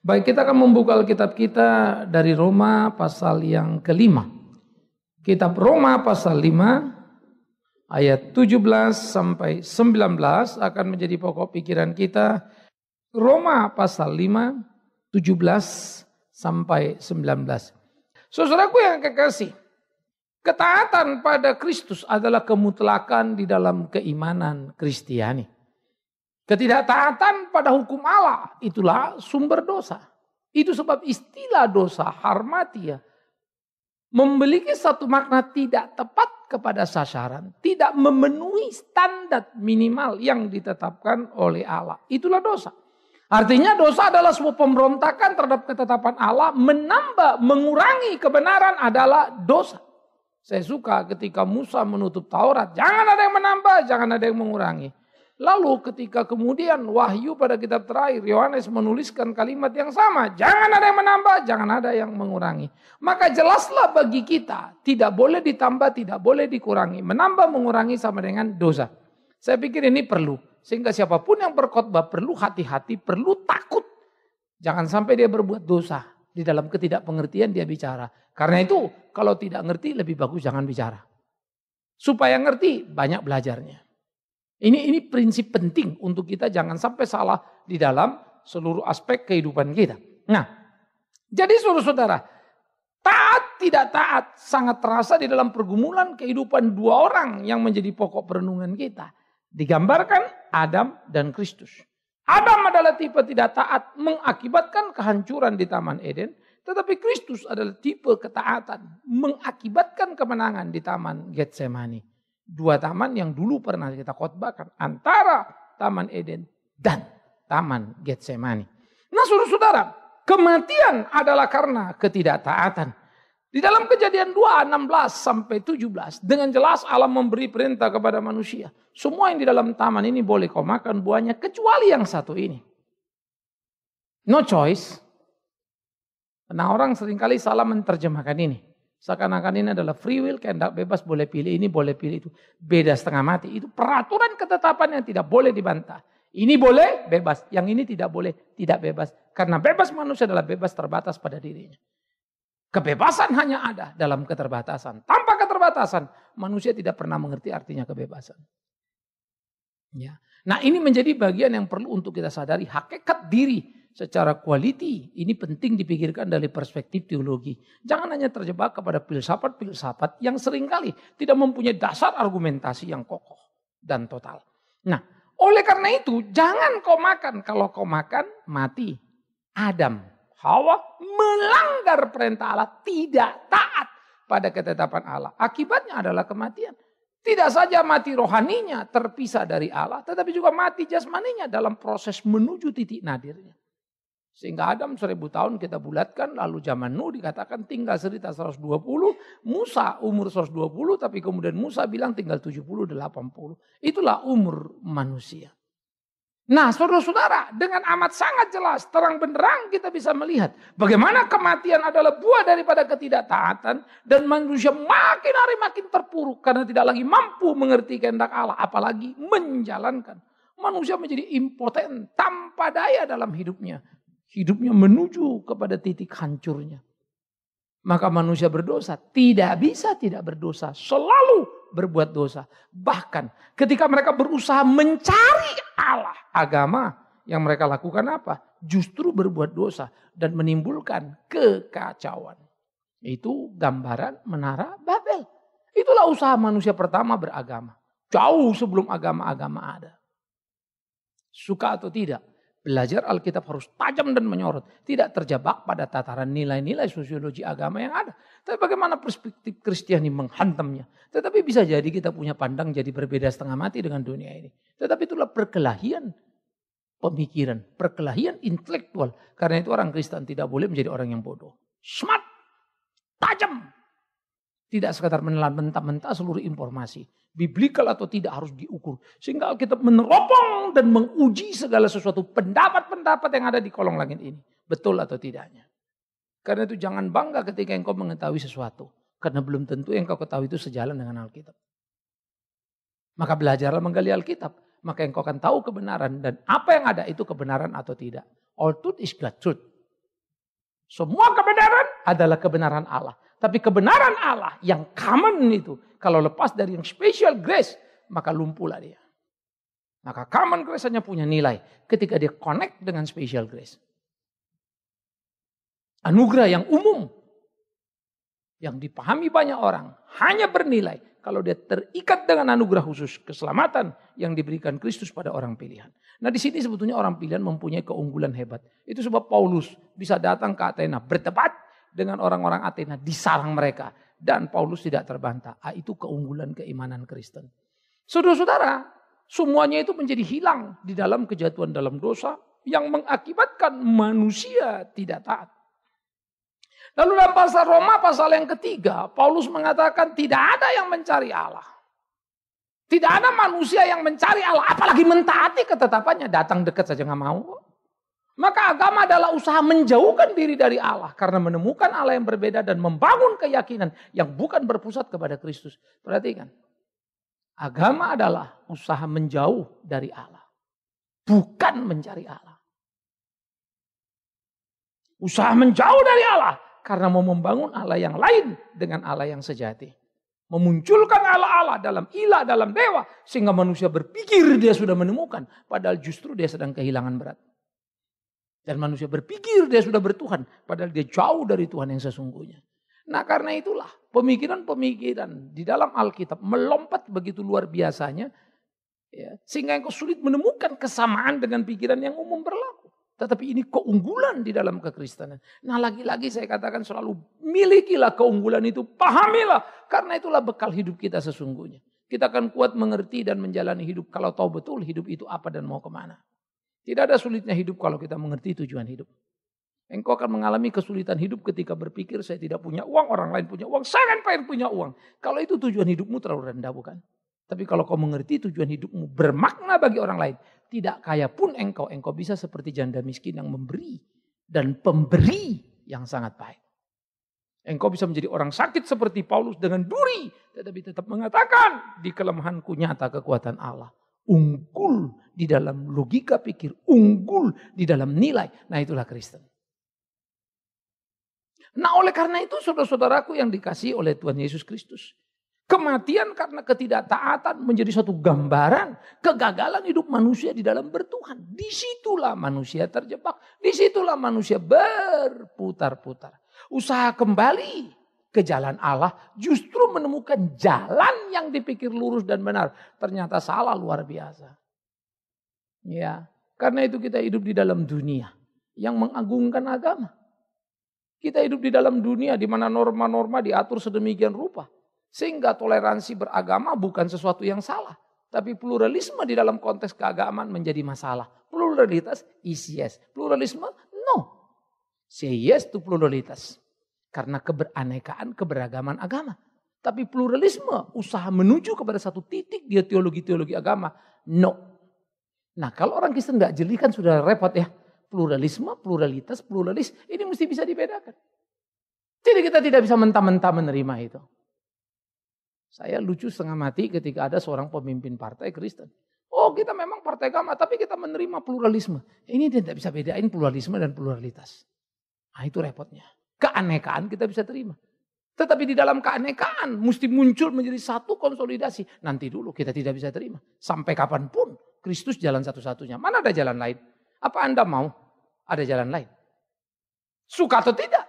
Baik kita akan membuka Alkitab kita dari Roma pasal yang kelima. Kitab Roma pasal 5 ayat 17 sampai 19 akan menjadi pokok pikiran kita. Roma pasal 5 17 sampai 19. Saudaraku yang kekasih, ketaatan pada Kristus adalah kemutlakan di dalam keimanan Kristiani. Ketidaktaatan pada hukum Allah itulah sumber dosa. Itu sebab istilah dosa harmatia memiliki satu makna tidak tepat kepada sasaran, tidak memenuhi standar minimal yang ditetapkan oleh Allah. Itulah dosa. Artinya dosa adalah sebuah pemberontakan terhadap ketetapan Allah, menambah, mengurangi kebenaran adalah dosa. Saya suka ketika Musa menutup Taurat, jangan ada yang menambah, jangan ada yang mengurangi. Lalu ketika kemudian wahyu pada kitab terakhir Yohanes menuliskan kalimat yang sama, jangan ada yang menambah, jangan ada yang mengurangi. Maka jelaslah bagi kita, tidak boleh ditambah, tidak boleh dikurangi. Menambah mengurangi sama dengan dosa. Saya pikir ini perlu sehingga siapapun yang berkhotbah perlu hati-hati, perlu takut. Jangan sampai dia berbuat dosa di dalam ketidakpengertian dia bicara. Karena itu kalau tidak ngerti lebih bagus jangan bicara. Supaya ngerti banyak belajarnya. Ini ini prinsip penting untuk kita jangan sampai salah di dalam seluruh aspek kehidupan kita. Nah, jadi seluruh saudara, taat tidak taat sangat terasa di dalam pergumulan kehidupan dua orang yang menjadi pokok perenungan kita. Digambarkan Adam dan Kristus. Adam adalah tipe tidak taat mengakibatkan kehancuran di Taman Eden. Tetapi Kristus adalah tipe ketaatan mengakibatkan kemenangan di Taman Getsemani dua taman yang dulu pernah kita khotbahkan antara Taman Eden dan Taman Getsemani. Nah saudara-saudara, kematian adalah karena ketidaktaatan. Di dalam kejadian 2, 16 sampai 17, dengan jelas Allah memberi perintah kepada manusia. Semua yang di dalam taman ini boleh kau makan buahnya, kecuali yang satu ini. No choice. Nah orang seringkali salah menerjemahkan ini. Seakan-akan ini adalah free will, kehendak bebas, boleh pilih ini, boleh pilih itu. Beda setengah mati. Itu peraturan ketetapan yang tidak boleh dibantah. Ini boleh, bebas. Yang ini tidak boleh, tidak bebas. Karena bebas manusia adalah bebas terbatas pada dirinya. Kebebasan hanya ada dalam keterbatasan. Tanpa keterbatasan, manusia tidak pernah mengerti artinya kebebasan. Ya. Nah ini menjadi bagian yang perlu untuk kita sadari. Hakikat diri secara kualiti ini penting dipikirkan dari perspektif teologi. Jangan hanya terjebak kepada filsafat-filsafat yang seringkali tidak mempunyai dasar argumentasi yang kokoh dan total. Nah, oleh karena itu jangan kau makan. Kalau kau makan mati. Adam, Hawa melanggar perintah Allah, tidak taat pada ketetapan Allah. Akibatnya adalah kematian. Tidak saja mati rohaninya terpisah dari Allah, tetapi juga mati jasmaninya dalam proses menuju titik nadirnya. Sehingga Adam seribu tahun kita bulatkan, lalu zaman Nuh dikatakan tinggal cerita 120, Musa umur 120, tapi kemudian Musa bilang tinggal 70, 80. Itulah umur manusia. Nah saudara-saudara dengan amat sangat jelas terang benderang kita bisa melihat bagaimana kematian adalah buah daripada ketidaktaatan dan manusia makin hari makin terpuruk karena tidak lagi mampu mengerti kehendak Allah apalagi menjalankan. Manusia menjadi impoten tanpa daya dalam hidupnya Hidupnya menuju kepada titik hancurnya. Maka manusia berdosa tidak bisa tidak berdosa, selalu berbuat dosa. Bahkan ketika mereka berusaha mencari Allah, agama yang mereka lakukan apa? Justru berbuat dosa dan menimbulkan kekacauan. Itu gambaran menara Babel. Itulah usaha manusia pertama beragama. Jauh sebelum agama-agama ada. Suka atau tidak, Belajar Alkitab harus tajam dan menyorot. Tidak terjebak pada tataran nilai-nilai sosiologi agama yang ada. Tapi bagaimana perspektif Kristiani menghantamnya. Tetapi bisa jadi kita punya pandang jadi berbeda setengah mati dengan dunia ini. Tetapi itulah perkelahian pemikiran, perkelahian intelektual. Karena itu orang Kristen tidak boleh menjadi orang yang bodoh. Smart, tajam, tidak sekadar menelan mentah-mentah seluruh informasi. Biblikal atau tidak harus diukur. Sehingga Alkitab meneropong dan menguji segala sesuatu pendapat-pendapat yang ada di kolong langit ini. Betul atau tidaknya. Karena itu jangan bangga ketika engkau mengetahui sesuatu. Karena belum tentu yang kau ketahui itu sejalan dengan Alkitab. Maka belajarlah menggali Alkitab. Maka engkau akan tahu kebenaran dan apa yang ada itu kebenaran atau tidak. All truth is God's truth. Semua kebenaran adalah kebenaran Allah. Tapi kebenaran Allah yang common itu, kalau lepas dari yang special grace, maka lumpuhlah dia. Maka common grace hanya punya nilai ketika dia connect dengan special grace. Anugerah yang umum, yang dipahami banyak orang, hanya bernilai kalau dia terikat dengan anugerah khusus keselamatan yang diberikan Kristus pada orang pilihan. Nah di sini sebetulnya orang pilihan mempunyai keunggulan hebat. Itu sebab Paulus bisa datang ke Athena bertepat dengan orang-orang Athena, disarang mereka. Dan Paulus tidak terbantah. Ah, itu keunggulan keimanan Kristen. Saudara-saudara, semuanya itu menjadi hilang di dalam kejatuhan dalam dosa yang mengakibatkan manusia tidak taat. Lalu dalam pasal Roma pasal yang ketiga, Paulus mengatakan tidak ada yang mencari Allah. Tidak ada manusia yang mencari Allah, apalagi mentaati ketetapannya. Datang dekat saja nggak mau. Maka agama adalah usaha menjauhkan diri dari Allah karena menemukan Allah yang berbeda dan membangun keyakinan yang bukan berpusat kepada Kristus. Perhatikan. Agama adalah usaha menjauh dari Allah, bukan mencari Allah. Usaha menjauh dari Allah karena mau membangun Allah yang lain dengan Allah yang sejati. Memunculkan Allah-Allah dalam ilah, dalam dewa. Sehingga manusia berpikir dia sudah menemukan. Padahal justru dia sedang kehilangan berat. Dan manusia berpikir dia sudah bertuhan. Padahal dia jauh dari Tuhan yang sesungguhnya. Nah karena itulah pemikiran-pemikiran di dalam Alkitab melompat begitu luar biasanya. Ya, sehingga engkau sulit menemukan kesamaan dengan pikiran yang umum berlaku. Tetapi ini keunggulan di dalam kekristenan. Nah lagi-lagi saya katakan selalu milikilah keunggulan itu. Pahamilah. Karena itulah bekal hidup kita sesungguhnya. Kita akan kuat mengerti dan menjalani hidup. Kalau tahu betul hidup itu apa dan mau kemana. Tidak ada sulitnya hidup kalau kita mengerti tujuan hidup. Engkau akan mengalami kesulitan hidup ketika berpikir saya tidak punya uang, orang lain punya uang, saya kan pengen punya uang. Kalau itu tujuan hidupmu terlalu rendah bukan? Tapi kalau kau mengerti tujuan hidupmu bermakna bagi orang lain, tidak kaya pun engkau, engkau bisa seperti janda miskin yang memberi dan pemberi yang sangat baik. Engkau bisa menjadi orang sakit seperti Paulus dengan duri, tetapi tetap mengatakan di kelemahanku nyata kekuatan Allah unggul di dalam logika pikir, unggul di dalam nilai. Nah itulah Kristen. Nah oleh karena itu saudara-saudaraku yang dikasih oleh Tuhan Yesus Kristus. Kematian karena ketidaktaatan menjadi satu gambaran kegagalan hidup manusia di dalam bertuhan. Disitulah manusia terjebak, disitulah manusia berputar-putar. Usaha kembali ke jalan Allah, justru menemukan jalan yang dipikir lurus dan benar. Ternyata salah luar biasa. Ya, karena itu kita hidup di dalam dunia yang mengagungkan agama. Kita hidup di dalam dunia di mana norma-norma diatur sedemikian rupa. Sehingga toleransi beragama bukan sesuatu yang salah. Tapi pluralisme di dalam konteks keagamaan menjadi masalah. Pluralitas is yes. Pluralisme no. Say yes to pluralitas. Karena keberanekaan, keberagaman agama. Tapi pluralisme, usaha menuju kepada satu titik dia teologi-teologi agama. No. Nah kalau orang Kristen tidak jeli kan sudah repot ya. Pluralisme, pluralitas, pluralis ini mesti bisa dibedakan. Jadi kita tidak bisa mentah-mentah menerima itu. Saya lucu setengah mati ketika ada seorang pemimpin partai Kristen. Oh kita memang partai agama tapi kita menerima pluralisme. Ini tidak bisa bedain pluralisme dan pluralitas. Nah itu repotnya keanekaan kita bisa terima. Tetapi di dalam keanekaan mesti muncul menjadi satu konsolidasi. Nanti dulu kita tidak bisa terima. Sampai kapanpun Kristus jalan satu-satunya. Mana ada jalan lain? Apa Anda mau ada jalan lain? Suka atau tidak?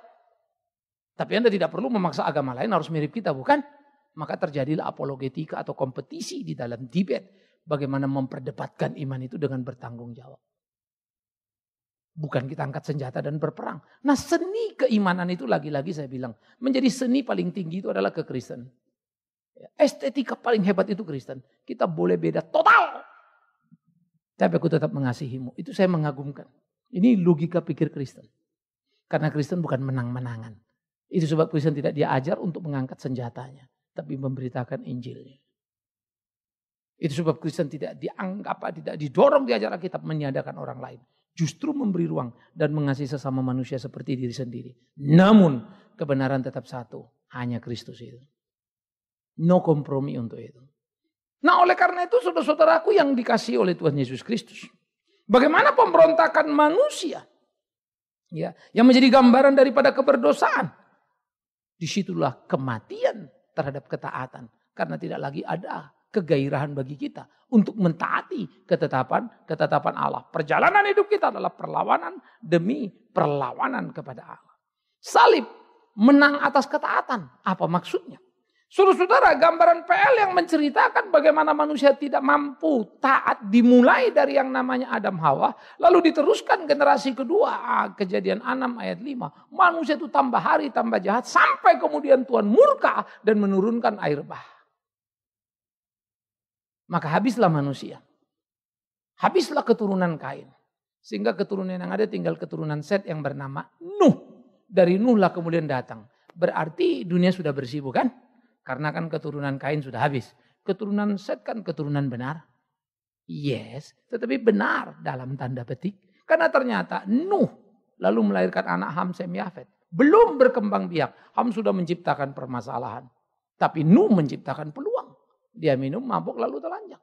Tapi Anda tidak perlu memaksa agama lain harus mirip kita, bukan? Maka terjadilah apologetika atau kompetisi di dalam debat Bagaimana memperdebatkan iman itu dengan bertanggung jawab. Bukan kita angkat senjata dan berperang. Nah seni keimanan itu lagi-lagi saya bilang. Menjadi seni paling tinggi itu adalah kekristen. Ya, estetika paling hebat itu Kristen. Kita boleh beda total. Tapi aku tetap mengasihimu. Itu saya mengagumkan. Ini logika pikir Kristen. Karena Kristen bukan menang-menangan. Itu sebab Kristen tidak diajar untuk mengangkat senjatanya. Tapi memberitakan Injilnya. Itu sebab Kristen tidak dianggap, tidak didorong diajar Alkitab menyadarkan orang lain justru memberi ruang dan mengasihi sesama manusia seperti diri sendiri. Namun kebenaran tetap satu, hanya Kristus itu. No kompromi untuk itu. Nah oleh karena itu saudara-saudaraku yang dikasih oleh Tuhan Yesus Kristus. Bagaimana pemberontakan manusia ya yang menjadi gambaran daripada keberdosaan. Disitulah kematian terhadap ketaatan. Karena tidak lagi ada kegairahan bagi kita untuk mentaati ketetapan ketetapan Allah. Perjalanan hidup kita adalah perlawanan demi perlawanan kepada Allah. Salib menang atas ketaatan. Apa maksudnya? saudara saudara gambaran PL yang menceritakan bagaimana manusia tidak mampu taat dimulai dari yang namanya Adam Hawa. Lalu diteruskan generasi kedua kejadian 6 ayat 5. Manusia itu tambah hari tambah jahat sampai kemudian Tuhan murka dan menurunkan air bah maka habislah manusia. Habislah keturunan Kain. Sehingga keturunan yang ada tinggal keturunan Set yang bernama Nuh. Dari Nuh lah kemudian datang. Berarti dunia sudah bersih bukan? Karena kan keturunan Kain sudah habis. Keturunan Set kan keturunan benar. Yes, tetapi benar dalam tanda petik. Karena ternyata Nuh lalu melahirkan anak Ham Sem Yafet. Belum berkembang biak. Ham sudah menciptakan permasalahan. Tapi Nuh menciptakan peluang. Dia minum, mabuk, lalu telanjang.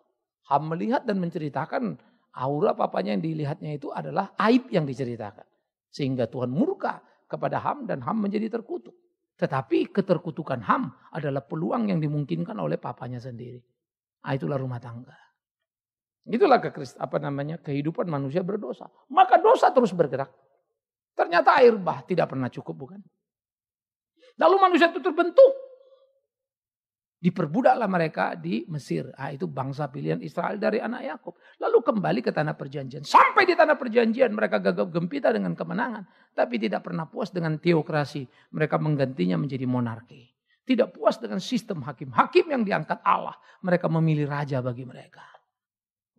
Ham melihat dan menceritakan aura papanya yang dilihatnya itu adalah aib yang diceritakan. Sehingga Tuhan murka kepada Ham dan Ham menjadi terkutuk. Tetapi keterkutukan Ham adalah peluang yang dimungkinkan oleh papanya sendiri. Nah, itulah rumah tangga. Itulah ke apa namanya kehidupan manusia berdosa. Maka dosa terus bergerak. Ternyata air bah tidak pernah cukup bukan? Lalu manusia itu terbentuk Diperbudaklah mereka di Mesir. Ah, itu bangsa pilihan Israel dari anak Yakub. Lalu kembali ke tanah perjanjian. Sampai di tanah perjanjian mereka gagap gempita dengan kemenangan. Tapi tidak pernah puas dengan teokrasi. Mereka menggantinya menjadi monarki. Tidak puas dengan sistem hakim. Hakim yang diangkat Allah. Mereka memilih raja bagi mereka.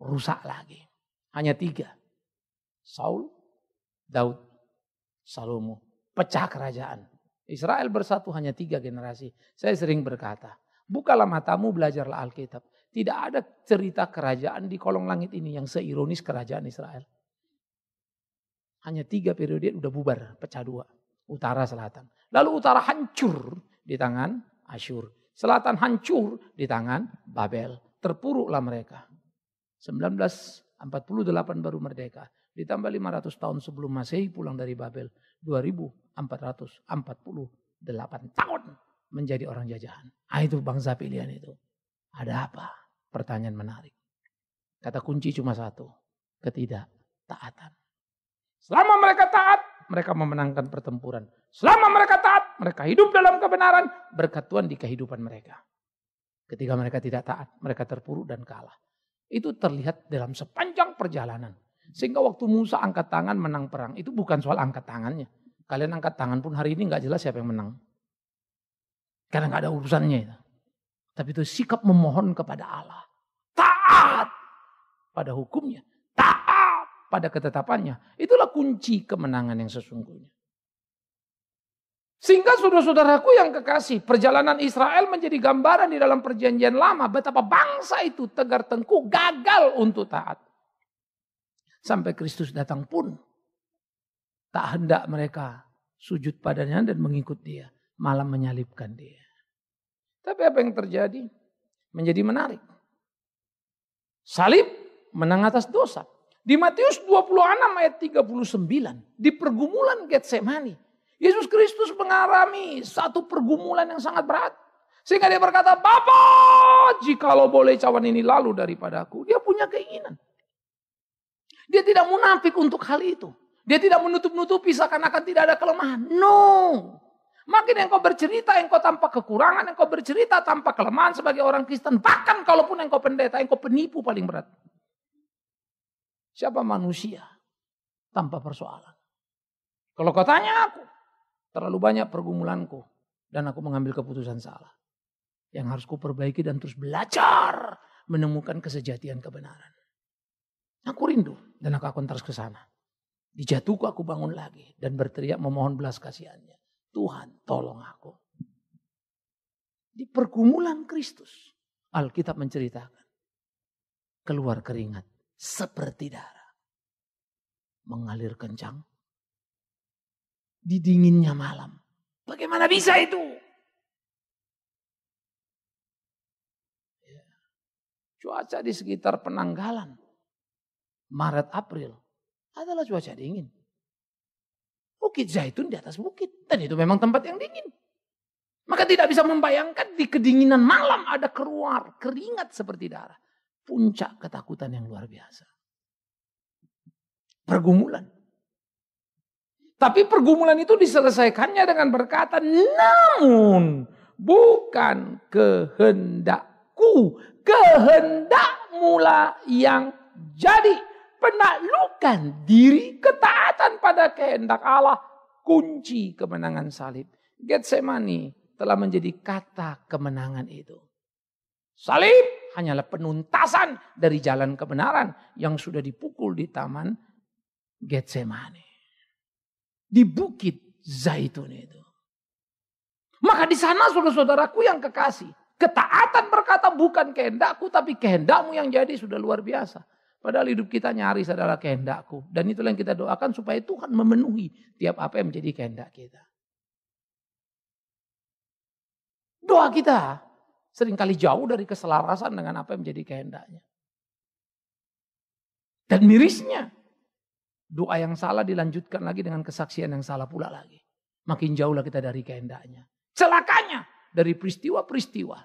Rusak lagi. Hanya tiga. Saul, Daud, Salomo. Pecah kerajaan. Israel bersatu hanya tiga generasi. Saya sering berkata, Bukalah matamu, belajarlah Alkitab. Tidak ada cerita kerajaan di kolong langit ini yang seironis kerajaan Israel. Hanya tiga periode udah bubar, pecah dua. Utara, selatan. Lalu utara hancur di tangan Asyur. Selatan hancur di tangan Babel. Terpuruklah mereka. 1948 baru merdeka. Ditambah 500 tahun sebelum Masehi pulang dari Babel. 2448 tahun menjadi orang jajahan. Ah itu bangsa pilihan itu. Ada apa? Pertanyaan menarik. Kata kunci cuma satu. Ketidak taatan. Selama mereka taat, mereka memenangkan pertempuran. Selama mereka taat, mereka hidup dalam kebenaran. Berkat Tuhan di kehidupan mereka. Ketika mereka tidak taat, mereka terpuruk dan kalah. Itu terlihat dalam sepanjang perjalanan. Sehingga waktu Musa angkat tangan menang perang, itu bukan soal angkat tangannya. Kalian angkat tangan pun hari ini nggak jelas siapa yang menang. Karena nggak ada urusannya Tapi itu sikap memohon kepada Allah. Taat pada hukumnya. Taat pada ketetapannya. Itulah kunci kemenangan yang sesungguhnya. Sehingga saudara-saudaraku yang kekasih, perjalanan Israel menjadi gambaran di dalam perjanjian lama betapa bangsa itu tegar tengku gagal untuk taat. Sampai Kristus datang pun tak hendak mereka sujud padanya dan mengikut dia, malah menyalibkan dia. Tapi apa yang terjadi? Menjadi menarik. Salib menang atas dosa. Di Matius 26 ayat 39, di pergumulan Getsemani, Yesus Kristus mengalami satu pergumulan yang sangat berat. Sehingga dia berkata, Bapa, jikalau boleh cawan ini lalu daripadaku. Dia punya keinginan. Dia tidak munafik untuk hal itu. Dia tidak menutup-nutupi seakan-akan tidak ada kelemahan. No. Makin engkau bercerita, engkau tanpa kekurangan, engkau bercerita tanpa kelemahan sebagai orang Kristen. Bahkan kalaupun engkau pendeta, engkau penipu paling berat. Siapa manusia tanpa persoalan? Kalau kau tanya aku, terlalu banyak pergumulanku dan aku mengambil keputusan salah. Yang harus ku perbaiki dan terus belajar menemukan kesejatian kebenaran. Aku rindu dan aku akan terus ke sana. Dijatuhku aku bangun lagi dan berteriak memohon belas kasihannya. Tuhan tolong aku. Di pergumulan Kristus, Alkitab menceritakan. Keluar keringat seperti darah. Mengalir kencang. Di dinginnya malam. Bagaimana bisa itu? Ya. Cuaca di sekitar penanggalan. Maret, April adalah cuaca dingin bukit, zaitun di atas bukit. Dan itu memang tempat yang dingin. Maka tidak bisa membayangkan di kedinginan malam ada keluar keringat seperti darah. Puncak ketakutan yang luar biasa. Pergumulan. Tapi pergumulan itu diselesaikannya dengan berkata, namun bukan kehendakku, kehendakmulah yang jadi penaklukan diri ketaatan pada kehendak Allah kunci kemenangan salib. Getsemani telah menjadi kata kemenangan itu. Salib hanyalah penuntasan dari jalan kebenaran yang sudah dipukul di taman Getsemani. Di bukit Zaitun itu. Maka di sana saudara-saudaraku yang kekasih. Ketaatan berkata bukan kehendakku tapi kehendakmu yang jadi sudah luar biasa. Padahal hidup kita nyaris adalah kehendakku. Dan itulah yang kita doakan supaya Tuhan memenuhi tiap apa yang menjadi kehendak kita. Doa kita seringkali jauh dari keselarasan dengan apa yang menjadi kehendaknya. Dan mirisnya, doa yang salah dilanjutkan lagi dengan kesaksian yang salah pula lagi. Makin jauhlah kita dari kehendaknya. Celakanya dari peristiwa-peristiwa.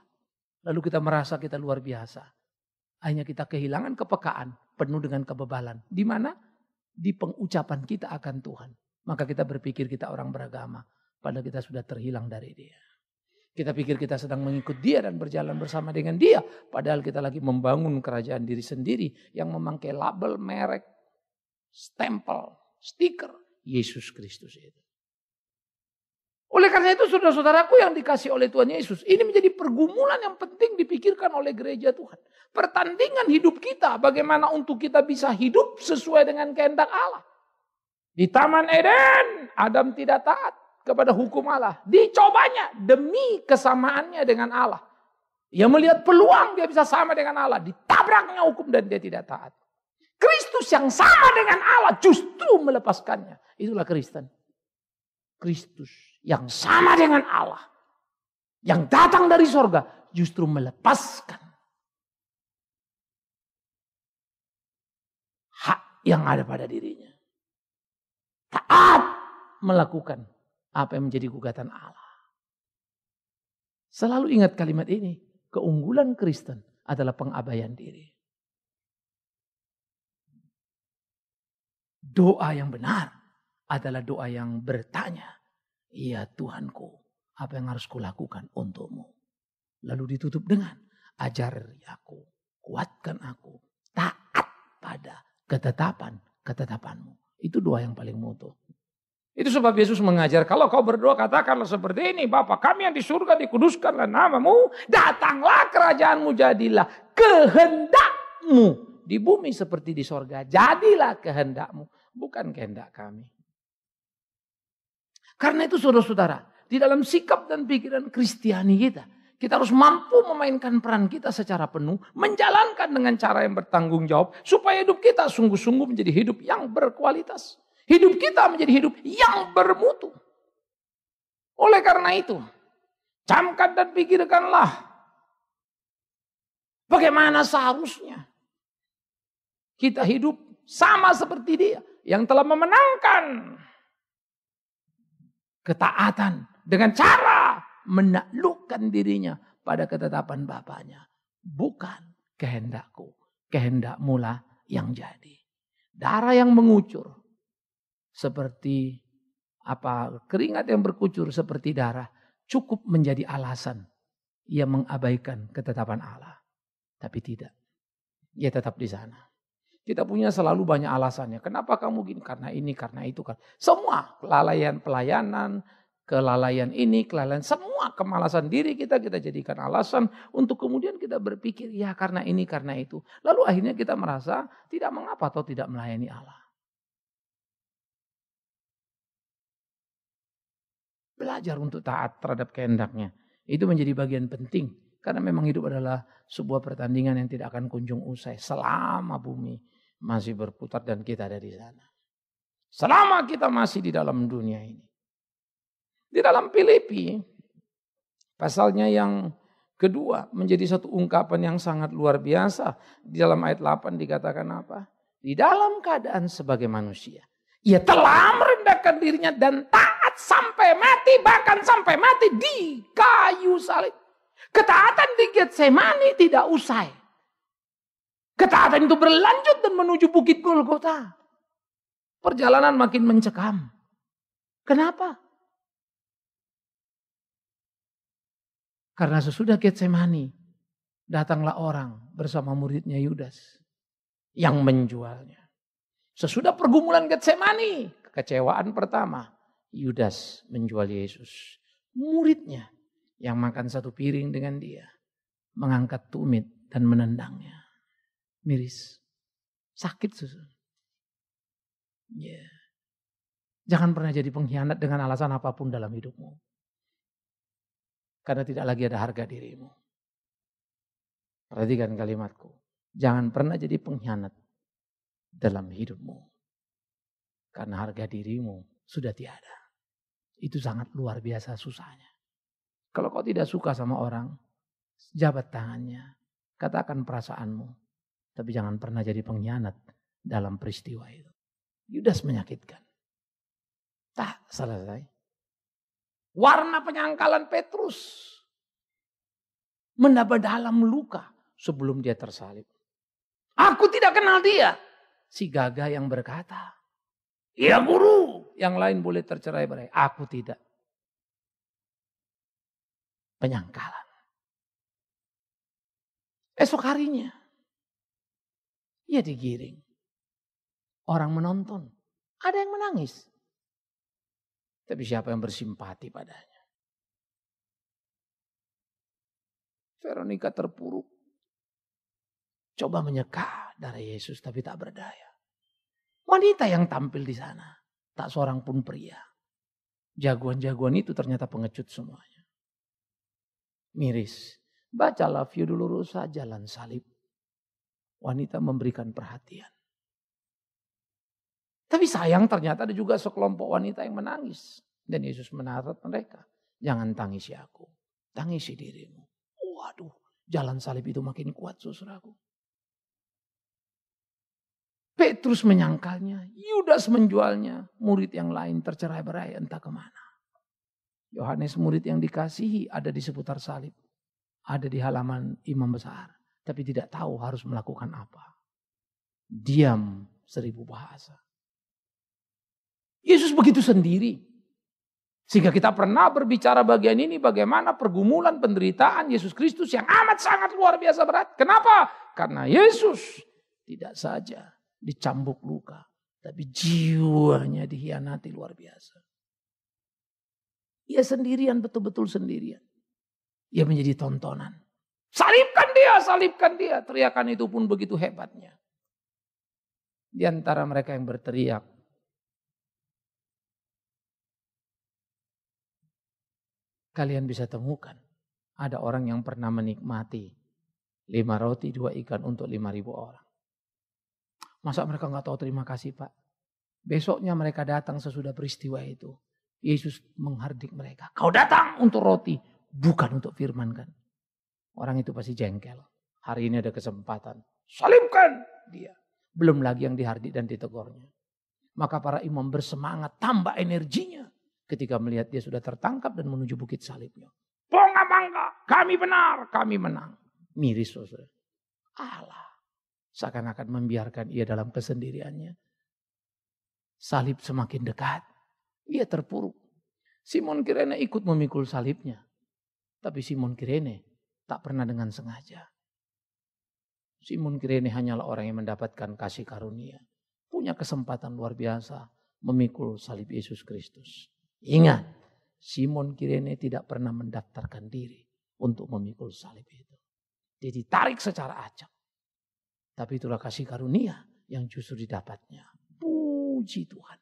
Lalu kita merasa kita luar biasa. Hanya kita kehilangan kepekaan penuh dengan kebebalan. Di mana? Di pengucapan kita akan Tuhan. Maka kita berpikir kita orang beragama. Padahal kita sudah terhilang dari dia. Kita pikir kita sedang mengikut dia dan berjalan bersama dengan dia. Padahal kita lagi membangun kerajaan diri sendiri yang memakai label, merek, stempel, stiker Yesus Kristus itu. Oleh karena itu saudara-saudaraku yang dikasih oleh Tuhan Yesus. Ini menjadi pergumulan yang penting dipikirkan oleh gereja Tuhan. Pertandingan hidup kita. Bagaimana untuk kita bisa hidup sesuai dengan kehendak Allah. Di Taman Eden, Adam tidak taat kepada hukum Allah. Dicobanya demi kesamaannya dengan Allah. Ia melihat peluang dia bisa sama dengan Allah. Ditabraknya hukum dan dia tidak taat. Kristus yang sama dengan Allah justru melepaskannya. Itulah Kristen. Kristus yang sama dengan Allah. Yang datang dari sorga justru melepaskan. Hak yang ada pada dirinya. Taat melakukan apa yang menjadi gugatan Allah. Selalu ingat kalimat ini. Keunggulan Kristen adalah pengabaian diri. Doa yang benar adalah doa yang bertanya Iya Tuhanku, apa yang harus kulakukan untukmu? Lalu ditutup dengan, ajar aku, kuatkan aku, taat pada ketetapan ketetapanmu. Itu doa yang paling mutu. Itu sebab Yesus mengajar, kalau kau berdoa katakanlah seperti ini, Bapak kami yang di surga dikuduskanlah namamu, datanglah kerajaanmu, jadilah kehendakmu di bumi seperti di sorga. Jadilah kehendakmu, bukan kehendak kami. Karena itu saudara-saudara, di dalam sikap dan pikiran Kristiani kita, kita harus mampu memainkan peran kita secara penuh, menjalankan dengan cara yang bertanggung jawab, supaya hidup kita sungguh-sungguh menjadi hidup yang berkualitas. Hidup kita menjadi hidup yang bermutu. Oleh karena itu, camkan dan pikirkanlah bagaimana seharusnya kita hidup sama seperti dia yang telah memenangkan ketaatan dengan cara menaklukkan dirinya pada ketetapan Bapaknya. Bukan kehendakku, kehendak mula yang jadi. Darah yang mengucur seperti apa keringat yang berkucur seperti darah cukup menjadi alasan ia mengabaikan ketetapan Allah. Tapi tidak. Ia tetap di sana. Kita punya selalu banyak alasannya. Kenapa kamu gini? Karena ini, karena itu. kan Semua kelalaian pelayanan, kelalaian ini, kelalaian semua kemalasan diri kita kita jadikan alasan untuk kemudian kita berpikir ya karena ini, karena itu. Lalu akhirnya kita merasa tidak mengapa atau tidak melayani Allah. Belajar untuk taat terhadap kehendaknya. Itu menjadi bagian penting. Karena memang hidup adalah sebuah pertandingan yang tidak akan kunjung usai selama bumi masih berputar dan kita ada di sana. Selama kita masih di dalam dunia ini. Di dalam Filipi, pasalnya yang kedua menjadi satu ungkapan yang sangat luar biasa. Di dalam ayat 8 dikatakan apa? Di dalam keadaan sebagai manusia. Ia telah merendahkan dirinya dan taat sampai mati, bahkan sampai mati di kayu salib. Ketaatan di Getsemani tidak usai. Ketaatan itu berlanjut dan menuju bukit Golgota. Perjalanan makin mencekam. Kenapa? Karena sesudah Getsemani, datanglah orang bersama muridnya Yudas yang menjualnya. Sesudah pergumulan Getsemani, kekecewaan pertama, Yudas menjual Yesus. Muridnya yang makan satu piring dengan dia, mengangkat tumit dan menendangnya miris. Sakit susu. Yeah. Jangan pernah jadi pengkhianat dengan alasan apapun dalam hidupmu. Karena tidak lagi ada harga dirimu. Perhatikan kalimatku. Jangan pernah jadi pengkhianat dalam hidupmu. Karena harga dirimu sudah tiada. Itu sangat luar biasa susahnya. Kalau kau tidak suka sama orang, jabat tangannya, katakan perasaanmu, tapi jangan pernah jadi pengkhianat dalam peristiwa itu. Yudas menyakitkan. Tak saya. Warna penyangkalan Petrus mendapat dalam luka sebelum dia tersalib. Aku tidak kenal dia. Si gagah yang berkata, Ya guru, yang lain boleh tercerai berai. Aku tidak. Penyangkalan. Esok harinya, ia ya digiring. Orang menonton. Ada yang menangis. Tapi siapa yang bersimpati padanya? Veronica terpuruk. Coba menyeka dari Yesus tapi tak berdaya. Wanita yang tampil di sana. Tak seorang pun pria. Jagoan-jagoan itu ternyata pengecut semuanya. Miris. Bacalah view dulu rusa jalan salib wanita memberikan perhatian. Tapi sayang ternyata ada juga sekelompok wanita yang menangis. Dan Yesus menarik mereka. Jangan tangisi aku. Tangisi dirimu. Waduh, jalan salib itu makin kuat susraku. Petrus menyangkalnya, Yudas menjualnya, murid yang lain tercerai berai entah kemana. Yohanes murid yang dikasihi ada di seputar salib, ada di halaman imam besar tapi tidak tahu harus melakukan apa. Diam seribu bahasa. Yesus begitu sendiri. Sehingga kita pernah berbicara bagian ini bagaimana pergumulan penderitaan Yesus Kristus yang amat sangat luar biasa berat. Kenapa? Karena Yesus tidak saja dicambuk luka, tapi jiwanya dihianati luar biasa. Ia sendirian, betul-betul sendirian. Ia menjadi tontonan. Salibkan salibkan dia. Teriakan itu pun begitu hebatnya. Di antara mereka yang berteriak. Kalian bisa temukan. Ada orang yang pernah menikmati lima roti, dua ikan untuk lima ribu orang. Masa mereka nggak tahu terima kasih Pak? Besoknya mereka datang sesudah peristiwa itu. Yesus menghardik mereka. Kau datang untuk roti, bukan untuk firman kan. Orang itu pasti jengkel. Hari ini ada kesempatan. Salimkan dia. Belum lagi yang dihardik dan ditegurnya. Maka para imam bersemangat tambah energinya. Ketika melihat dia sudah tertangkap dan menuju bukit salibnya. Bongga bangga, kami benar, kami menang. Miris saudara. Allah seakan-akan membiarkan ia dalam kesendiriannya. Salib semakin dekat. Ia terpuruk. Simon Kirene ikut memikul salibnya. Tapi Simon Kirene Tak pernah dengan sengaja. Simon Kirene hanyalah orang yang mendapatkan kasih karunia. Punya kesempatan luar biasa memikul salib Yesus Kristus. Ingat, Simon Kirene tidak pernah mendaftarkan diri untuk memikul salib itu. Dia ditarik secara acak. Tapi itulah kasih karunia yang justru didapatnya. Puji Tuhan.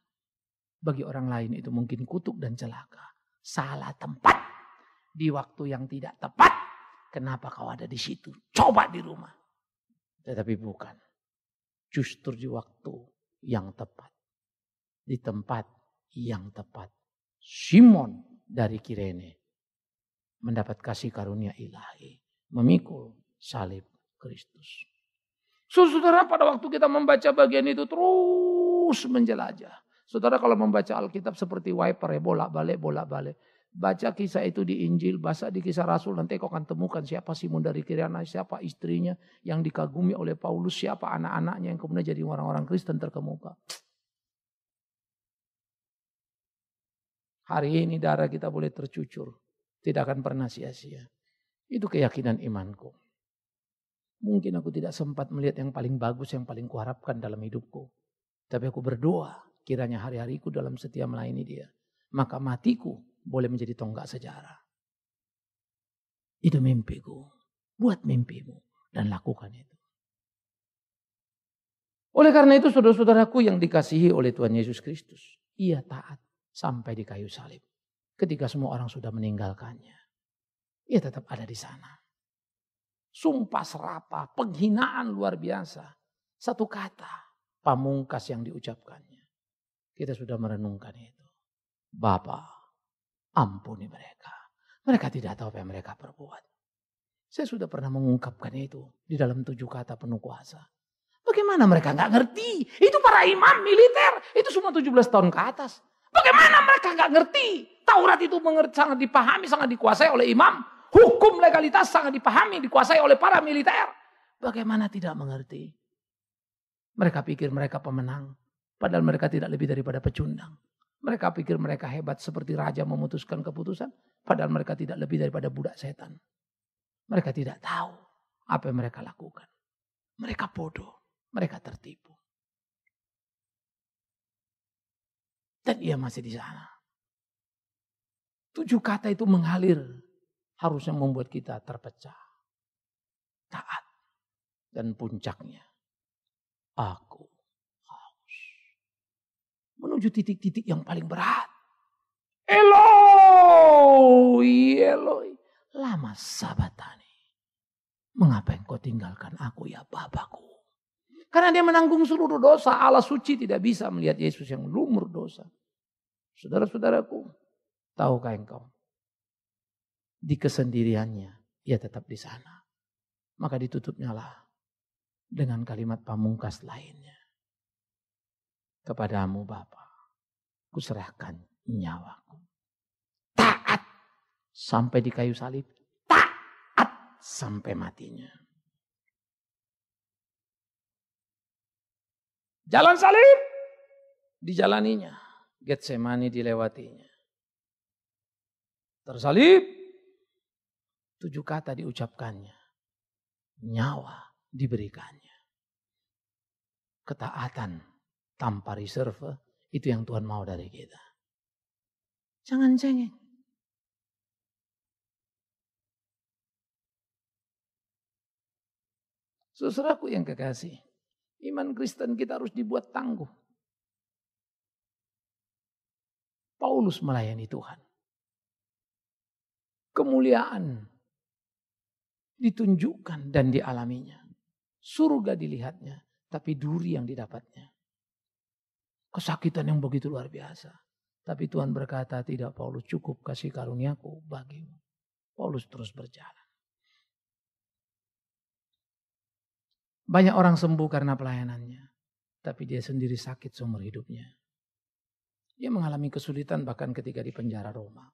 Bagi orang lain itu mungkin kutuk dan celaka. Salah tempat. Di waktu yang tidak tepat Kenapa kau ada di situ? Coba di rumah. Tetapi bukan. Justru di waktu yang tepat. Di tempat yang tepat. Simon dari Kirene mendapat kasih karunia ilahi. Memikul salib Kristus. Saudara, pada waktu kita membaca bagian itu terus menjelajah. Saudara kalau membaca Alkitab seperti wiper ya, bolak-balik, bolak-balik. Baca kisah itu di Injil, baca di kisah Rasul, nanti kau akan temukan siapa Simon dari Kirana, siapa istrinya yang dikagumi oleh Paulus, siapa anak-anaknya yang kemudian jadi orang-orang Kristen terkemuka. Hari ini darah kita boleh tercucur, tidak akan pernah sia-sia. Itu keyakinan imanku. Mungkin aku tidak sempat melihat yang paling bagus, yang paling kuharapkan dalam hidupku. Tapi aku berdoa, kiranya hari-hariku dalam setia melayani dia. Maka matiku boleh menjadi tonggak sejarah. Itu mimpiku. Buat mimpimu dan lakukan itu. Oleh karena itu saudara-saudaraku yang dikasihi oleh Tuhan Yesus Kristus. Ia taat sampai di kayu salib. Ketika semua orang sudah meninggalkannya. Ia tetap ada di sana. Sumpah serapa, penghinaan luar biasa. Satu kata, pamungkas yang diucapkannya. Kita sudah merenungkan itu. Bapak ampuni mereka. Mereka tidak tahu apa yang mereka perbuat. Saya sudah pernah mengungkapkan itu di dalam tujuh kata penuh kuasa. Bagaimana mereka nggak ngerti? Itu para imam militer, itu semua 17 tahun ke atas. Bagaimana mereka nggak ngerti? Taurat itu mengerti, sangat dipahami, sangat dikuasai oleh imam. Hukum legalitas sangat dipahami, dikuasai oleh para militer. Bagaimana tidak mengerti? Mereka pikir mereka pemenang. Padahal mereka tidak lebih daripada pecundang. Mereka pikir mereka hebat seperti raja memutuskan keputusan. Padahal mereka tidak lebih daripada budak setan. Mereka tidak tahu apa yang mereka lakukan. Mereka bodoh. Mereka tertipu. Dan ia masih di sana. Tujuh kata itu mengalir. Harusnya membuat kita terpecah. Taat. Dan puncaknya. Aku menuju titik-titik yang paling berat. Eloi, Eloi, lama sabatani. Mengapa engkau tinggalkan aku ya Bapakku? Karena dia menanggung seluruh dosa. Allah suci tidak bisa melihat Yesus yang lumur dosa. Saudara-saudaraku, tahukah engkau? Di kesendiriannya, ia tetap di sana. Maka ditutupnya lah dengan kalimat pamungkas lainnya. Kepadamu Bapa, kuserahkan nyawaku. Taat sampai di kayu salib, taat sampai matinya. Jalan salib dijalaninya, Getsemani dilewatinya. Tersalib, tujuh kata diucapkannya. Nyawa diberikannya. Ketaatan tanpa reserve, itu yang Tuhan mau dari kita. Jangan cengeng. Seseraku yang kekasih, iman Kristen kita harus dibuat tangguh. Paulus melayani Tuhan. Kemuliaan ditunjukkan dan dialaminya. Surga dilihatnya, tapi duri yang didapatnya. Kesakitan yang begitu luar biasa. Tapi Tuhan berkata, tidak Paulus cukup kasih karuniaku bagimu. Paulus terus berjalan. Banyak orang sembuh karena pelayanannya. Tapi dia sendiri sakit seumur hidupnya. Dia mengalami kesulitan bahkan ketika di penjara Roma.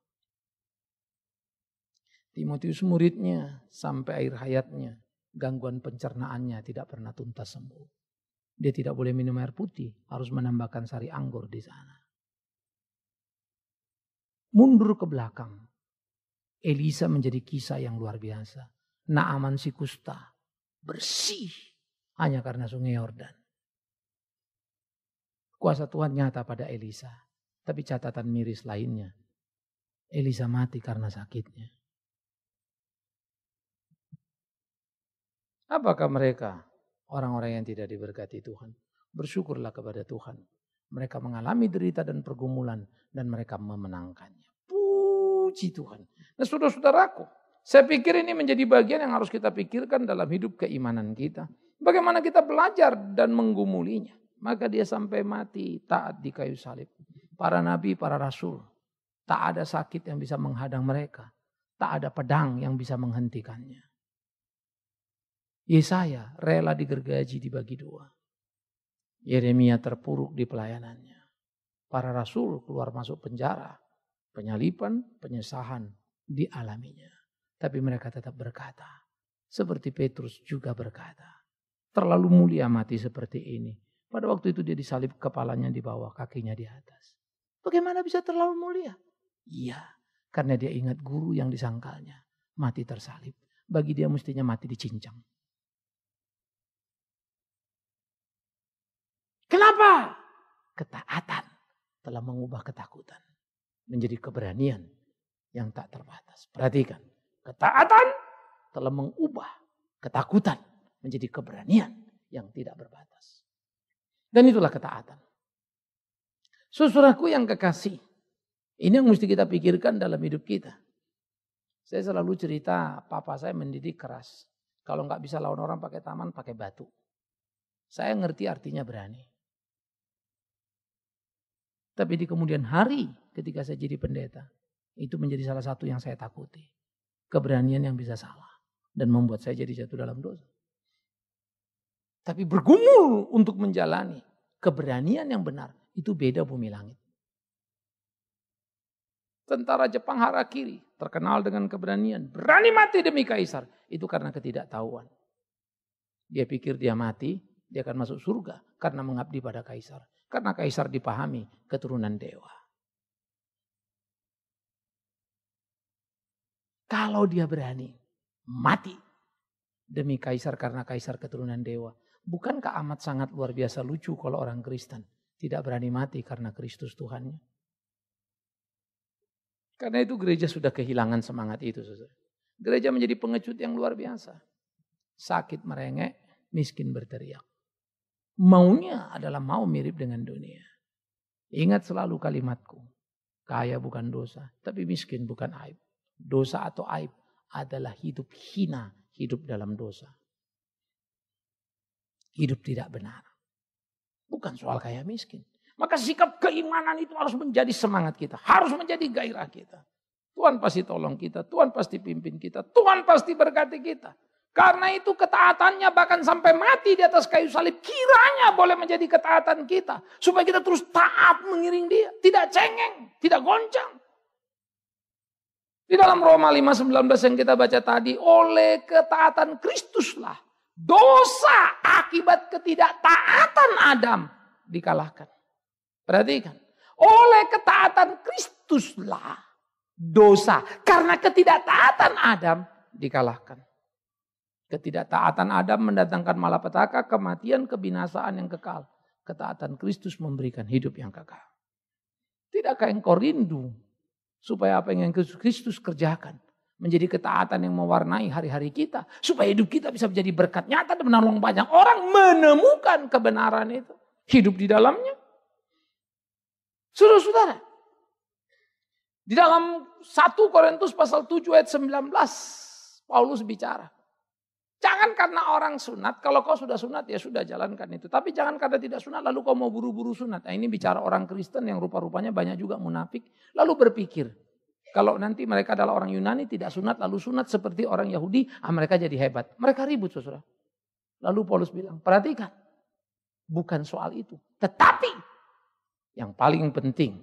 Timotius muridnya sampai akhir hayatnya. Gangguan pencernaannya tidak pernah tuntas sembuh. Dia tidak boleh minum air putih, harus menambahkan sari anggur di sana. Mundur ke belakang. Elisa menjadi kisah yang luar biasa. Naaman si kusta bersih hanya karena sungai Yordan. Kuasa Tuhan nyata pada Elisa. Tapi catatan miris lainnya. Elisa mati karena sakitnya. Apakah mereka orang-orang yang tidak diberkati Tuhan. Bersyukurlah kepada Tuhan. Mereka mengalami derita dan pergumulan dan mereka memenangkannya. Puji Tuhan. Nah saudara-saudaraku, saya pikir ini menjadi bagian yang harus kita pikirkan dalam hidup keimanan kita. Bagaimana kita belajar dan menggumulinya. Maka dia sampai mati taat di kayu salib. Para nabi, para rasul. Tak ada sakit yang bisa menghadang mereka. Tak ada pedang yang bisa menghentikannya. Yesaya rela digergaji dibagi dua. Yeremia terpuruk di pelayanannya. Para rasul keluar masuk penjara. Penyalipan, penyesahan dialaminya. Tapi mereka tetap berkata. Seperti Petrus juga berkata. Terlalu mulia mati seperti ini. Pada waktu itu dia disalib kepalanya di bawah, kakinya di atas. Bagaimana bisa terlalu mulia? Iya, karena dia ingat guru yang disangkalnya. Mati tersalib. Bagi dia mestinya mati dicincang. apa? Ketaatan telah mengubah ketakutan menjadi keberanian yang tak terbatas. Perhatikan, ketaatan telah mengubah ketakutan menjadi keberanian yang tidak berbatas. Dan itulah ketaatan. Susuraku yang kekasih, ini yang mesti kita pikirkan dalam hidup kita. Saya selalu cerita, papa saya mendidik keras. Kalau nggak bisa lawan orang pakai taman, pakai batu. Saya ngerti artinya berani. Tapi di kemudian hari ketika saya jadi pendeta, itu menjadi salah satu yang saya takuti. Keberanian yang bisa salah dan membuat saya jadi jatuh dalam dosa. Tapi bergumul untuk menjalani keberanian yang benar itu beda bumi langit. Tentara Jepang Harakiri terkenal dengan keberanian, berani mati demi kaisar. Itu karena ketidaktahuan. Dia pikir dia mati, dia akan masuk surga karena mengabdi pada kaisar. Karena kaisar dipahami keturunan dewa. Kalau dia berani mati demi kaisar karena kaisar keturunan dewa. Bukankah amat sangat luar biasa lucu kalau orang Kristen tidak berani mati karena Kristus Tuhannya? Karena itu gereja sudah kehilangan semangat itu. Gereja menjadi pengecut yang luar biasa. Sakit merengek, miskin berteriak. Maunya adalah mau mirip dengan dunia. Ingat selalu kalimatku. Kaya bukan dosa, tapi miskin bukan aib. Dosa atau aib adalah hidup hina, hidup dalam dosa. Hidup tidak benar. Bukan soal kaya miskin. Maka sikap keimanan itu harus menjadi semangat kita. Harus menjadi gairah kita. Tuhan pasti tolong kita. Tuhan pasti pimpin kita. Tuhan pasti berkati kita. Karena itu ketaatannya bahkan sampai mati di atas kayu salib kiranya boleh menjadi ketaatan kita. Supaya kita terus taat mengiring dia. Tidak cengeng, tidak goncang. Di dalam Roma 5.19 yang kita baca tadi. Oleh ketaatan Kristuslah dosa akibat ketidaktaatan Adam dikalahkan. Perhatikan. Oleh ketaatan Kristuslah dosa karena ketidaktaatan Adam dikalahkan. Ketidaktaatan Adam mendatangkan malapetaka, kematian, kebinasaan yang kekal. Ketaatan Kristus memberikan hidup yang kekal. Tidakkah engkau rindu supaya apa yang Kristus, Kristus kerjakan menjadi ketaatan yang mewarnai hari-hari kita. Supaya hidup kita bisa menjadi berkat nyata dan menolong banyak orang menemukan kebenaran itu. Hidup di dalamnya. Saudara-saudara, di dalam 1 Korintus pasal 7 ayat 19, Paulus bicara. Jangan karena orang sunat, kalau kau sudah sunat ya sudah jalankan itu. Tapi jangan karena tidak sunat lalu kau mau buru-buru sunat. Nah, ini bicara orang Kristen yang rupa-rupanya banyak juga munafik. Lalu berpikir, kalau nanti mereka adalah orang Yunani tidak sunat lalu sunat seperti orang Yahudi, ah mereka jadi hebat. Mereka ribut saudara. Lalu Paulus bilang, perhatikan. Bukan soal itu. Tetapi yang paling penting,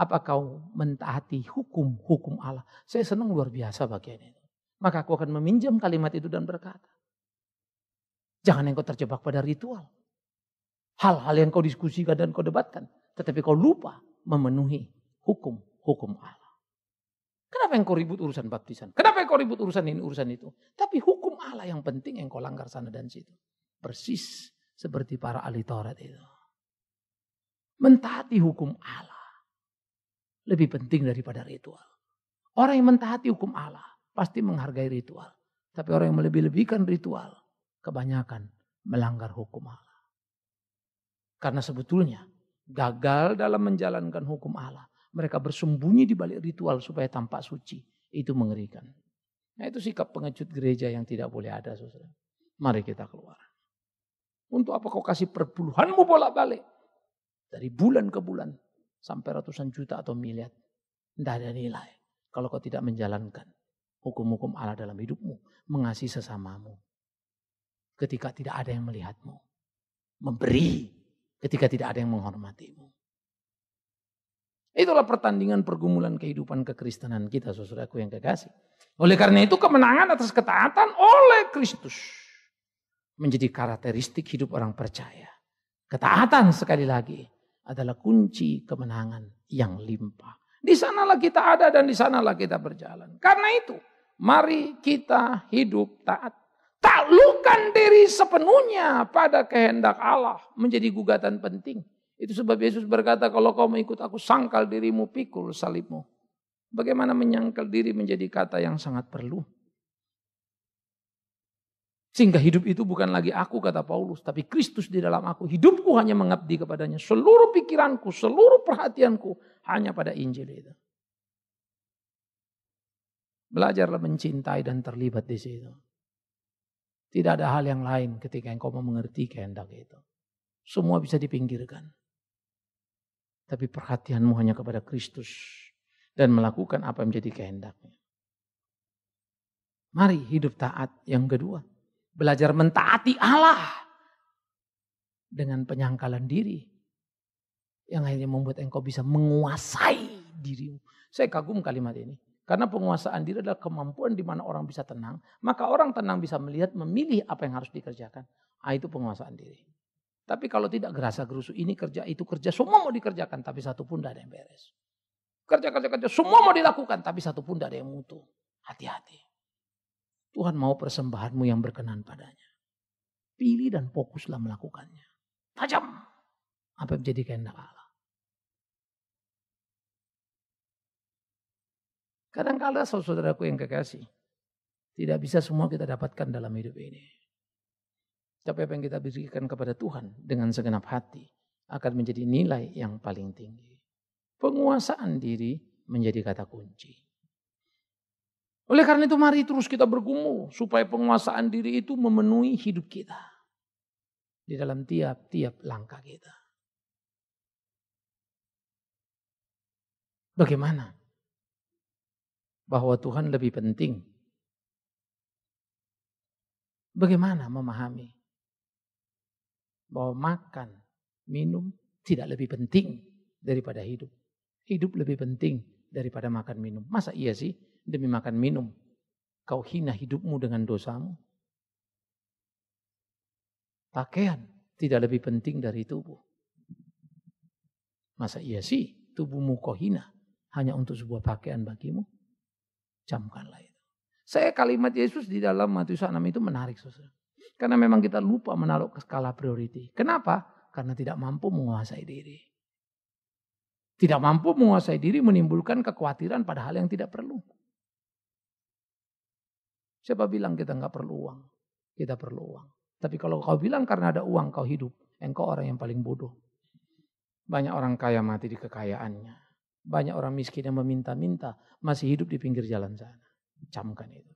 apa kau mentaati hukum-hukum Allah. Saya senang luar biasa bagian ini. Maka aku akan meminjam kalimat itu dan berkata, jangan engkau terjebak pada ritual. Hal-hal yang kau diskusikan dan kau debatkan. Tetapi kau lupa memenuhi hukum-hukum Allah. Kenapa engkau ribut urusan baptisan? Kenapa engkau ribut urusan ini, urusan itu? Tapi hukum Allah yang penting yang kau langgar sana dan situ. Persis seperti para ahli Taurat itu. Mentaati hukum Allah. Lebih penting daripada ritual. Orang yang mentaati hukum Allah pasti menghargai ritual. Tapi orang yang melebih-lebihkan ritual kebanyakan melanggar hukum Allah. Karena sebetulnya gagal dalam menjalankan hukum Allah. Mereka bersembunyi di balik ritual supaya tampak suci. Itu mengerikan. Nah itu sikap pengecut gereja yang tidak boleh ada. Saudara. Mari kita keluar. Untuk apa kau kasih perpuluhanmu bolak-balik? Dari bulan ke bulan. Sampai ratusan juta atau miliar. Tidak ada nilai. Kalau kau tidak menjalankan hukum-hukum Allah dalam hidupmu, mengasihi sesamamu. Ketika tidak ada yang melihatmu, memberi ketika tidak ada yang menghormatimu. Itulah pertandingan pergumulan kehidupan kekristenan kita, saudaraku yang kekasih. Oleh karena itu kemenangan atas ketaatan oleh Kristus menjadi karakteristik hidup orang percaya. Ketaatan sekali lagi adalah kunci kemenangan yang limpah. Di sanalah kita ada dan di sanalah kita berjalan. Karena itu, mari kita hidup taat. taklukan diri sepenuhnya pada kehendak Allah menjadi gugatan penting. Itu sebab Yesus berkata, kalau kau mengikut aku, sangkal dirimu, pikul salibmu. Bagaimana menyangkal diri menjadi kata yang sangat perlu. Sehingga hidup itu bukan lagi aku kata Paulus, tapi Kristus di dalam aku. Hidupku hanya mengabdi kepadanya. Seluruh pikiranku, seluruh perhatianku hanya pada Injil itu. Belajarlah mencintai dan terlibat di situ. Tidak ada hal yang lain ketika engkau mau mengerti kehendak itu. Semua bisa dipinggirkan. Tapi perhatianmu hanya kepada Kristus dan melakukan apa yang menjadi kehendaknya. Mari hidup taat yang kedua. Belajar mentaati Allah dengan penyangkalan diri. Yang akhirnya membuat engkau bisa menguasai dirimu. Saya kagum kalimat ini. Karena penguasaan diri adalah kemampuan di mana orang bisa tenang. Maka orang tenang bisa melihat, memilih apa yang harus dikerjakan. Nah, itu penguasaan diri. Tapi kalau tidak gerasa gerusu ini kerja, itu kerja, semua mau dikerjakan. Tapi satu pun tidak ada yang beres. Kerja, kerja, kerja, semua mau dilakukan. Tapi satu pun tidak ada yang mutu. Hati-hati. Tuhan mau persembahanmu yang berkenan padanya. Pilih dan fokuslah melakukannya. Tajam. Apa yang menjadi kehendak Allah. Kadang-kala saudaraku yang kekasih. Tidak bisa semua kita dapatkan dalam hidup ini. Tapi apa yang kita berikan kepada Tuhan dengan segenap hati akan menjadi nilai yang paling tinggi. Penguasaan diri menjadi kata kunci. Oleh karena itu mari terus kita bergumul supaya penguasaan diri itu memenuhi hidup kita. Di dalam tiap-tiap langkah kita. Bagaimana? Bahwa Tuhan lebih penting. Bagaimana memahami? Bahwa makan, minum tidak lebih penting daripada hidup. Hidup lebih penting daripada makan minum. Masa iya sih? demi makan minum. Kau hina hidupmu dengan dosamu. Pakaian tidak lebih penting dari tubuh. Masa iya sih tubuhmu kau hina hanya untuk sebuah pakaian bagimu? Camkanlah itu. Saya kalimat Yesus di dalam Matius 6 itu menarik saudara. Karena memang kita lupa menaruh ke skala prioriti. Kenapa? Karena tidak mampu menguasai diri. Tidak mampu menguasai diri menimbulkan kekhawatiran pada hal yang tidak perlu. Siapa bilang kita nggak perlu uang? Kita perlu uang. Tapi kalau kau bilang karena ada uang kau hidup, engkau orang yang paling bodoh. Banyak orang kaya mati di kekayaannya. Banyak orang miskin yang meminta-minta masih hidup di pinggir jalan sana. Camkan itu.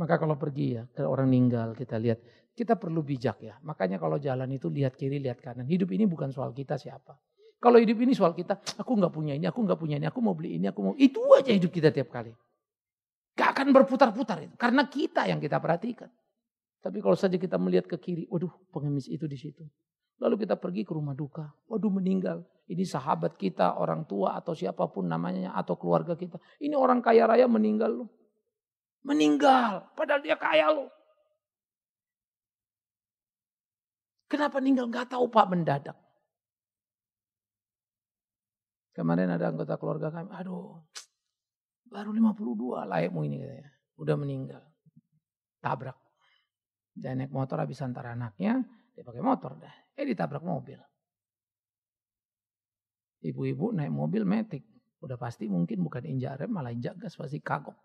Maka kalau pergi ya, kalau orang meninggal kita lihat, kita perlu bijak ya. Makanya kalau jalan itu lihat kiri, lihat kanan. Hidup ini bukan soal kita siapa. Kalau hidup ini soal kita, aku nggak punya ini, aku nggak punya ini, aku mau beli ini, aku mau itu aja hidup kita tiap kali. Gak akan berputar-putar itu. Karena kita yang kita perhatikan. Tapi kalau saja kita melihat ke kiri, waduh pengemis itu di situ. Lalu kita pergi ke rumah duka, waduh meninggal. Ini sahabat kita, orang tua atau siapapun namanya atau keluarga kita. Ini orang kaya raya meninggal loh. Meninggal, padahal dia kaya loh. Kenapa meninggal? Gak tahu pak mendadak. Kemarin ada anggota keluarga kami, aduh Baru 52 layakmu ini katanya. Udah meninggal. Tabrak. Dia naik motor habis antar anaknya. Dia pakai motor dah. Eh ditabrak mobil. Ibu-ibu naik mobil metik. Udah pasti mungkin bukan injak rem malah injak gas pasti kagok.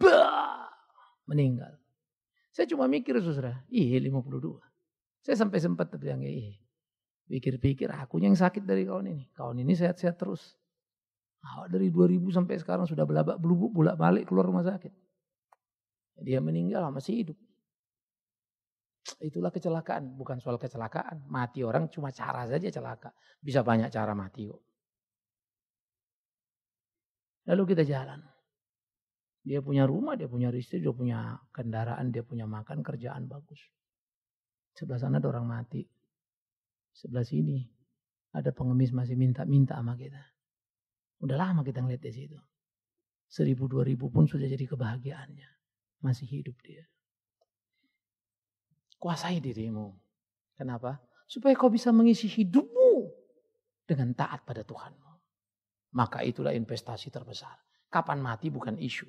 Bah! Meninggal. Saya cuma mikir susra. Iya 52. Saya sampai sempat terbilang iya. Pikir-pikir aku yang sakit dari kawan ini. Kawan ini sehat-sehat terus. Dari 2000 sampai sekarang sudah belabak belubuk bolak balik keluar rumah sakit. Dia meninggal masih hidup. Itulah kecelakaan, bukan soal kecelakaan. Mati orang cuma cara saja celaka. Bisa banyak cara mati kok. Lalu kita jalan. Dia punya rumah, dia punya istri, dia punya kendaraan, dia punya makan, kerjaan bagus. Sebelah sana ada orang mati. Sebelah sini ada pengemis masih minta-minta sama kita. Udah lama kita ngeliat di situ. Seribu dua ribu pun sudah jadi kebahagiaannya. Masih hidup dia. Kuasai dirimu. Kenapa? Supaya kau bisa mengisi hidupmu dengan taat pada Tuhanmu. Maka itulah investasi terbesar. Kapan mati bukan isu.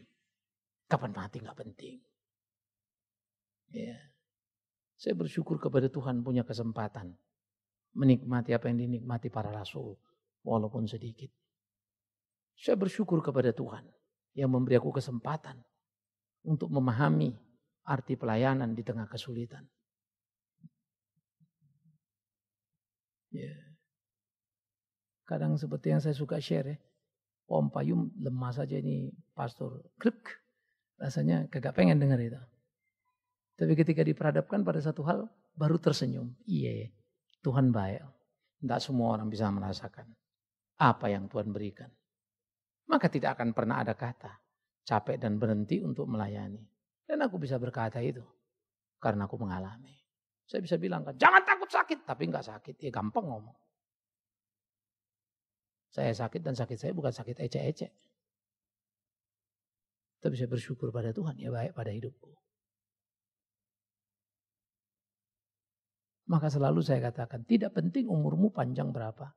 Kapan mati nggak penting. Ya. Saya bersyukur kepada Tuhan punya kesempatan menikmati apa yang dinikmati para rasul walaupun sedikit. Saya bersyukur kepada Tuhan yang memberi aku kesempatan untuk memahami arti pelayanan di tengah kesulitan. Ya. Kadang seperti yang saya suka share ya. Om Payum lemah saja ini pastor. Klik. Rasanya kagak pengen dengar itu. Tapi ketika diperhadapkan pada satu hal baru tersenyum. Iya ya, Tuhan baik. Tidak semua orang bisa merasakan apa yang Tuhan berikan. Maka tidak akan pernah ada kata capek dan berhenti untuk melayani. Dan aku bisa berkata itu karena aku mengalami. Saya bisa bilang, kan, jangan takut sakit. Tapi nggak sakit, ya gampang ngomong. Saya sakit dan sakit saya bukan sakit ece-ece. Tapi saya bersyukur pada Tuhan, ya baik pada hidupku. Maka selalu saya katakan, tidak penting umurmu panjang berapa.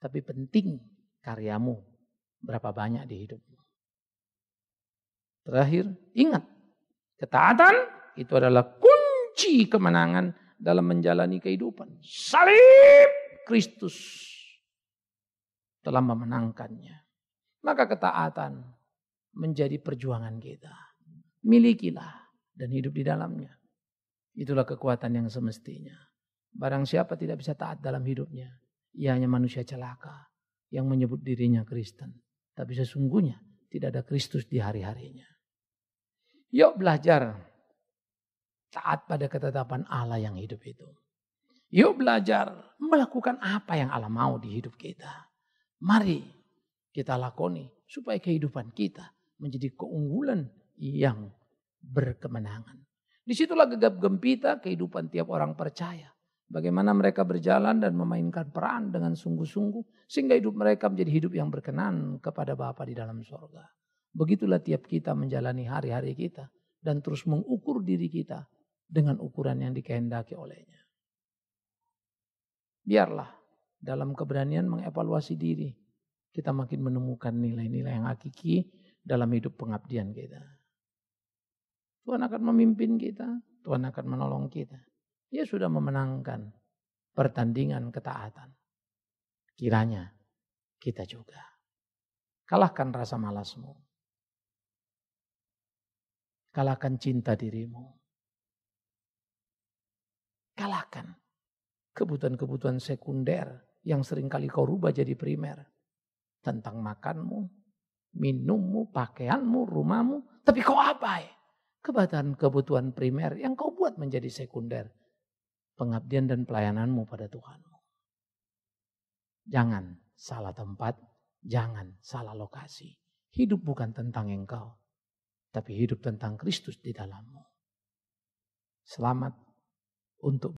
Tapi penting karyamu berapa banyak di hidupmu. Terakhir, ingat. Ketaatan itu adalah kunci kemenangan dalam menjalani kehidupan. Salib Kristus telah memenangkannya. Maka ketaatan menjadi perjuangan kita. Milikilah dan hidup di dalamnya. Itulah kekuatan yang semestinya. Barang siapa tidak bisa taat dalam hidupnya, ia hanya manusia celaka yang menyebut dirinya Kristen. Tapi sesungguhnya tidak ada Kristus di hari-harinya. Yuk belajar taat pada ketetapan Allah yang hidup itu. Yuk belajar melakukan apa yang Allah mau di hidup kita. Mari kita lakoni supaya kehidupan kita menjadi keunggulan yang berkemenangan. Disitulah gegap gempita kehidupan tiap orang percaya. Bagaimana mereka berjalan dan memainkan peran dengan sungguh-sungguh sehingga hidup mereka menjadi hidup yang berkenan kepada Bapa di dalam sorga. Begitulah tiap kita menjalani hari-hari kita dan terus mengukur diri kita dengan ukuran yang dikehendaki olehnya. Biarlah dalam keberanian mengevaluasi diri kita makin menemukan nilai-nilai yang hakiki dalam hidup pengabdian kita. Tuhan akan memimpin kita, Tuhan akan menolong kita. Dia sudah memenangkan pertandingan ketaatan. Kiranya kita juga. Kalahkan rasa malasmu. Kalahkan cinta dirimu. Kalahkan kebutuhan-kebutuhan sekunder yang seringkali kau rubah jadi primer. Tentang makanmu, minummu, pakaianmu, rumahmu. Tapi kau abai kebutuhan-kebutuhan primer yang kau buat menjadi sekunder pengabdian dan pelayananmu pada Tuhanmu. Jangan salah tempat, jangan salah lokasi. Hidup bukan tentang engkau, tapi hidup tentang Kristus di dalammu. Selamat untuk